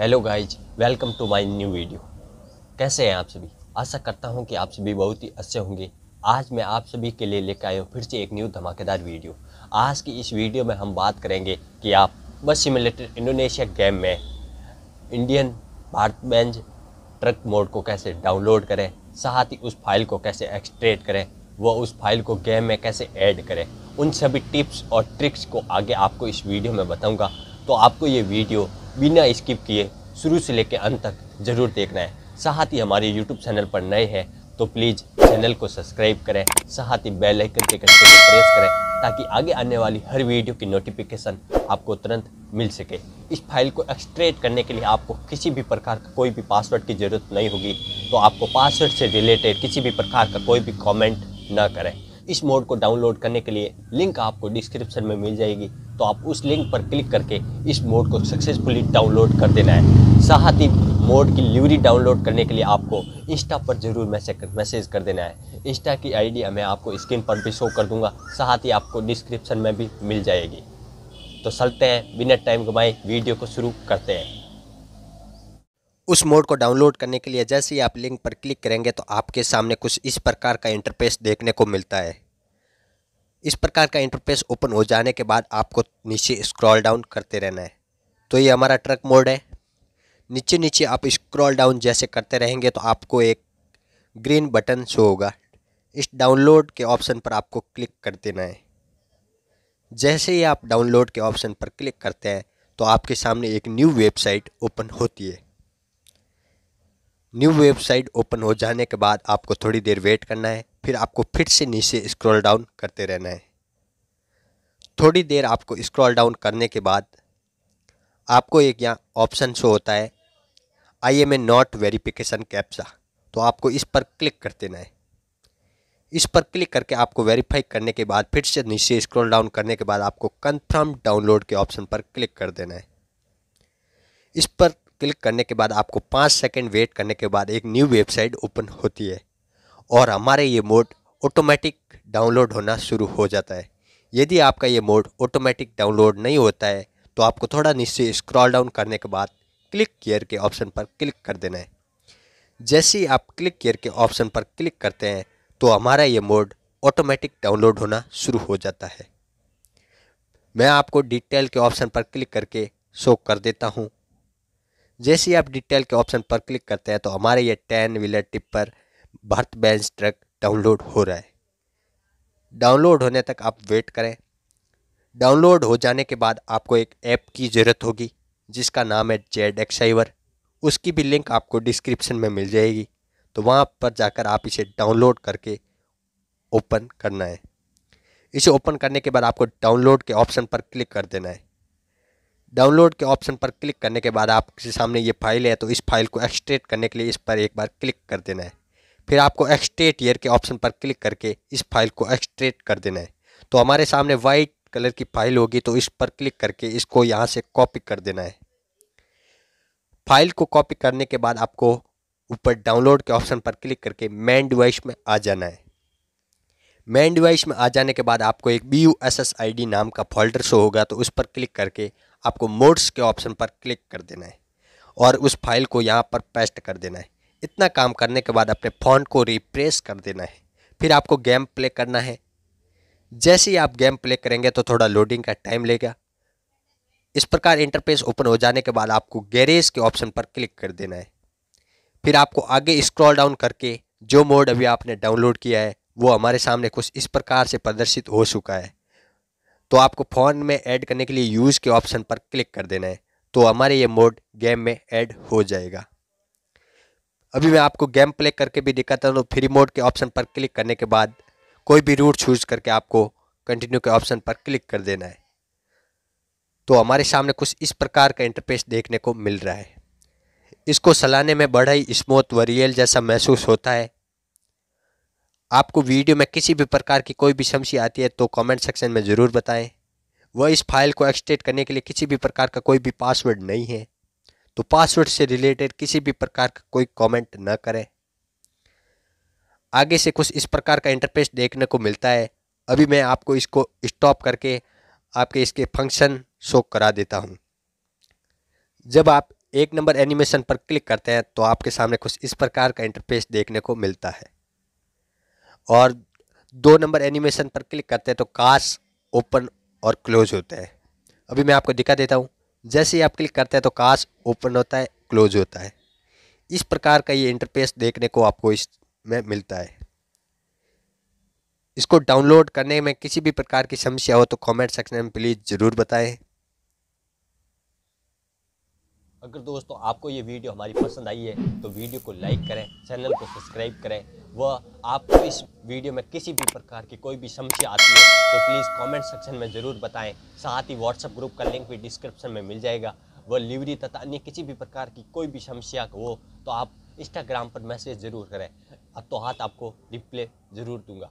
hello guys welcome to my new video कैसे हैं आप सभी आशा करता हूं कि आप सभी बहुत ही अच्छे होंगे आज मैं आप सभी के लिए लेकर आया हूं फिर से एक न्यू धमाकेदार वीडियो आज की इस वीडियो में हम बात करेंगे कि आप बस सिमुलेटर इंडोनेशिया गेम में Indian BharatBenz truck mod को कैसे डाउनलोड करें साथ ही उस फाइल को कैसे एक्सट्रेट करें वो उस फाइल को गेम में कैसे ऐड करें उन सभी टिप्स और ट्रिक्स को आगे आपको इस वीडियो में बताऊंगा तो आपको ये वीडियो बिना स्किप किए शुरू से लेकर अंत तक ज़रूर देखना है साथ ही हमारे यूट्यूब चैनल पर नए हैं तो प्लीज़ चैनल को सब्सक्राइब करें साथ ही बेल आइकन के घंटे को प्रेस करें ताकि आगे आने वाली हर वीडियो की नोटिफिकेशन आपको तुरंत मिल सके इस फाइल को एक्सट्रेट करने के लिए आपको किसी भी प्रकार का कोई भी पासवर्ड की ज़रूरत नहीं होगी तो आपको पासवर्ड से रिलेटेड किसी भी प्रकार का कोई भी कॉमेंट ना करें इस मोड को डाउनलोड करने के लिए लिंक आपको डिस्क्रिप्शन में मिल जाएगी तो आप उस लिंक पर क्लिक करके इस मोड को सक्सेसफुली डाउनलोड कर देना है साथ ही मोड की ल्यूरी डाउनलोड करने के लिए आपको इंस्टा पर ज़रूर मैसेज कर देना है इंस्टा की आईडी मैं आपको स्क्रीन पर भी शो कर दूंगा साथ ही आपको डिस्क्रिप्शन में भी मिल जाएगी तो चलते हैं बिना टाइम कमाए वीडियो को शुरू करते हैं उस मोड को डाउनलोड करने के लिए जैसे ही आप लिंक पर क्लिक करेंगे तो आपके सामने कुछ इस प्रकार का इंटरफेस देखने को मिलता है इस प्रकार का इंटरफेस ओपन हो जाने के बाद आपको नीचे स्क्रॉल डाउन करते रहना है तो ये हमारा ट्रक मोड है नीचे नीचे आप स्क्रॉल डाउन जैसे करते रहेंगे तो आपको एक ग्रीन बटन शो होगा इस डाउनलोड के ऑप्शन पर आपको क्लिक कर देना है जैसे ही आप डाउनलोड के ऑप्शन पर क्लिक करते हैं तो आपके सामने एक न्यू वेबसाइट ओपन होती है न्यू वेबसाइट ओपन हो जाने के बाद आपको थोड़ी देर वेट करना है फिर आपको फिर से नीचे स्क्रॉल डाउन करते रहना है थोड़ी देर आपको स्क्रॉल डाउन करने के बाद आपको एक यहाँ ऑप्शन शो होता है I am a not verification captcha तो आपको इस पर क्लिक कर देना है इस पर क्लिक करके आपको वेरीफाई करने के बाद फिर से नीचे स्क्रॉल डाउन करने के बाद आपको कंफर्म डाउनलोड के ऑप्शन पर क्लिक कर देना है इस पर क्लिक करने के बाद आपको पाँच सेकेंड वेट करने के बाद एक न्यू वेबसाइट ओपन होती है और हमारे ये मोड ऑटोमेटिक डाउनलोड होना शुरू हो जाता है यदि आपका ये मोड ऑटोमेटिक डाउनलोड नहीं होता है तो आपको थोड़ा नीचे स्क्रॉल डाउन करने के बाद क्लिक केयर के ऑप्शन पर क्लिक कर देना है जैसे ही आप क्लिक केयर के ऑप्शन पर क्लिक करते हैं तो हमारा ये मोड ऑटोमेटिक डाउनलोड होना शुरू हो जाता है मैं आपको डिटेल के ऑप्शन पर क्लिक करके शो कर देता हूँ जैसे ही आप डिटेल के ऑप्शन पर क्लिक करते हैं तो हमारे ये ten wheeler tipper BharatBenz truck download हो रहा है डाउनलोड होने तक आप वेट करें डाउनलोड हो जाने के बाद आपको एक ऐप की ज़रूरत होगी जिसका नाम है जेड एक्साइवर उसकी भी लिंक आपको डिस्क्रिप्शन में मिल जाएगी तो वहाँ पर जाकर आप इसे डाउनलोड करके ओपन करना है इसे ओपन करने के बाद आपको डाउनलोड के ऑप्शन पर क्लिक कर देना है डाउनलोड के ऑप्शन पर क्लिक करने के बाद आपके सामने ये फाइल है तो इस फाइल को एक्सट्रेट करने के लिए इस पर एक बार क्लिक कर देना है फिर आपको एक्सट्रेट ईयर के ऑप्शन पर क्लिक करके इस फाइल को एक्सट्रेट कर देना है तो हमारे सामने वाइट कलर की फाइल होगी तो इस पर क्लिक करके इसको यहाँ से कॉपी कर देना है फाइल को कॉपी करने के बाद आपको ऊपर डाउनलोड के ऑप्शन पर क्लिक करके मेन डिवाइस में आ जाना है मेन डिवाइस में आ जाने के बाद आपको एक B U S S I D नाम का फोल्डर शो होगा तो उस पर क्लिक करके आपको मोड्स के ऑप्शन पर क्लिक कर देना है और उस फाइल को यहाँ पर पेस्ट कर देना है इतना काम करने के बाद अपने फ़ॉन्ट को रिप्रेस कर देना है फिर आपको गेम प्ले करना है जैसे ही आप गेम प्ले करेंगे तो थोड़ा लोडिंग का टाइम लेगा इस प्रकार इंटरफेस ओपन हो जाने के बाद आपको गैरेज के ऑप्शन पर क्लिक कर देना है फिर आपको आगे स्क्रॉल डाउन करके जो मोड अभी आपने डाउनलोड किया है वो हमारे सामने कुछ इस प्रकार से प्रदर्शित हो चुका है तो आपको फ़ोन में ऐड करने के लिए यूज़ के ऑप्शन पर क्लिक कर देना है तो हमारे ये मोड गेम में ऐड हो जाएगा अभी मैं आपको गेम प्ले करके भी दिखाता हूँ फ्री मोड के ऑप्शन पर क्लिक करने के बाद कोई भी रूट चूज़ करके आपको कंटिन्यू के ऑप्शन पर क्लिक कर देना है तो हमारे सामने कुछ इस प्रकार का इंटरफेस देखने को मिल रहा है इसको चलाने में बड़ा ही स्मूथ व रियल जैसा महसूस होता है आपको वीडियो में किसी भी प्रकार की कोई भी समस्या आती है तो कमेंट सेक्शन में ज़रूर बताएं वह इस फाइल को एक्सटेट करने के लिए किसी भी प्रकार का कोई भी पासवर्ड नहीं है तो पासवर्ड से रिलेटेड किसी भी प्रकार का कोई कमेंट न करें आगे से कुछ इस प्रकार का इंटरफेस देखने को मिलता है अभी मैं आपको इसको स्टॉप करके आपके इसके फंक्शन शो करा देता हूँ जब आप एक नंबर एनिमेशन पर क्लिक करते हैं तो आपके सामने कुछ इस प्रकार का इंटरफेस देखने को मिलता है और दो नंबर एनिमेशन पर क्लिक करते हैं तो काश ओपन और क्लोज होता है अभी मैं आपको दिखा देता हूँ जैसे ही आप क्लिक करते हैं तो काश ओपन होता है क्लोज होता है इस प्रकार का ये इंटरफेस देखने को आपको इस में मिलता है इसको डाउनलोड करने में किसी भी प्रकार की समस्या हो तो कमेंट सेक्शन में प्लीज़ ज़रूर बताएं अगर दोस्तों आपको ये वीडियो हमारी पसंद आई है तो वीडियो को लाइक करें चैनल को सब्सक्राइब करें व आपको इस वीडियो में किसी भी प्रकार की कोई भी समस्या आती है तो प्लीज़ कमेंट सेक्शन में ज़रूर बताएं साथ ही व्हाट्सएप ग्रुप का लिंक भी डिस्क्रिप्शन में मिल जाएगा व लिवरी तथा अन्य किसी भी प्रकार की कोई भी समस्या हो तो आप इंस्टाग्राम पर मैसेज ज़रूर करें अब तो हाथ आपको रिप्ले ज़रूर दूँगा